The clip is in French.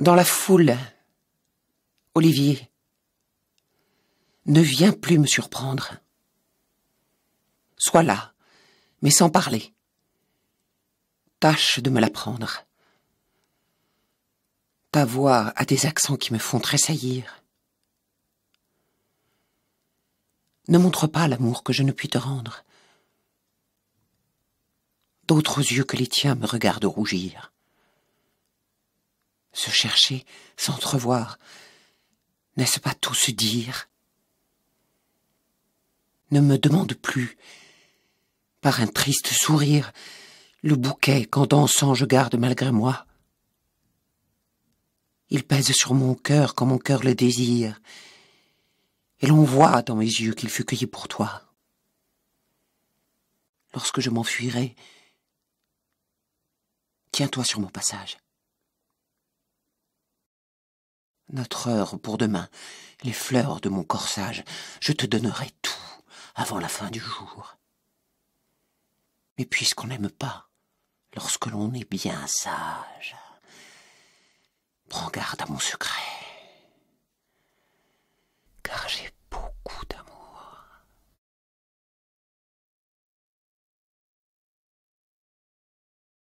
Dans la foule. Olivier. Ne viens plus me surprendre. Sois là, mais sans parler. Tâche de me l'apprendre. Ta voix a des accents qui me font tressaillir. Ne montre pas l'amour que je ne puis te rendre. D'autres yeux que les tiens me regardent rougir se chercher, s'entrevoir. N'est-ce pas tout se dire Ne me demande plus. Par un triste sourire, le bouquet qu'en dansant je garde malgré moi. Il pèse sur mon cœur quand mon cœur le désire, et l'on voit dans mes yeux qu'il fut cueilli pour toi. Lorsque je m'enfuirai, tiens-toi sur mon passage. Notre heure pour demain, les fleurs de mon corsage, je te donnerai tout avant la fin du jour. Mais puisqu'on n'aime pas, lorsque l'on est bien sage, prends garde à mon secret.